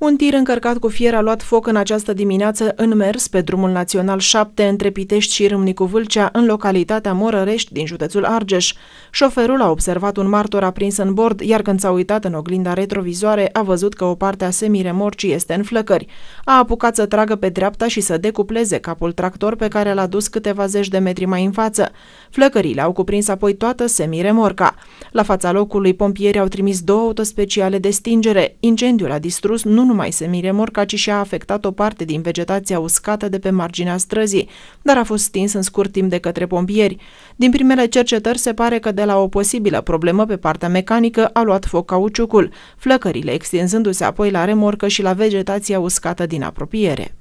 Un tir încărcat cu fier a luat foc în această dimineață în mers pe drumul național 7 între Pitești și Râmnicu Vâlcea, în localitatea Morărești din județul Argeș. Șoferul a observat un martor aprins în bord, iar când s-a uitat în oglinda retrovizoare, a văzut că o parte a semiremorcii este în flăcări. A apucat să tragă pe dreapta și să decupleze capul tractor pe care l-a dus câteva zeci de metri mai în față. Flăcările au cuprins apoi toată semiremorca. La fața locului, pompieri au trimis două autospeciale de stingere. Incendiul a distrus nu numai semiremorca, ci și a afectat o parte din vegetația uscată de pe marginea străzii, dar a fost stins în scurt timp de către pompieri. Din primele cercetări se pare că de la o posibilă problemă pe partea mecanică a luat foc cauciucul, flăcările extinzându-se apoi la remorcă și la vegetația uscată din apropiere.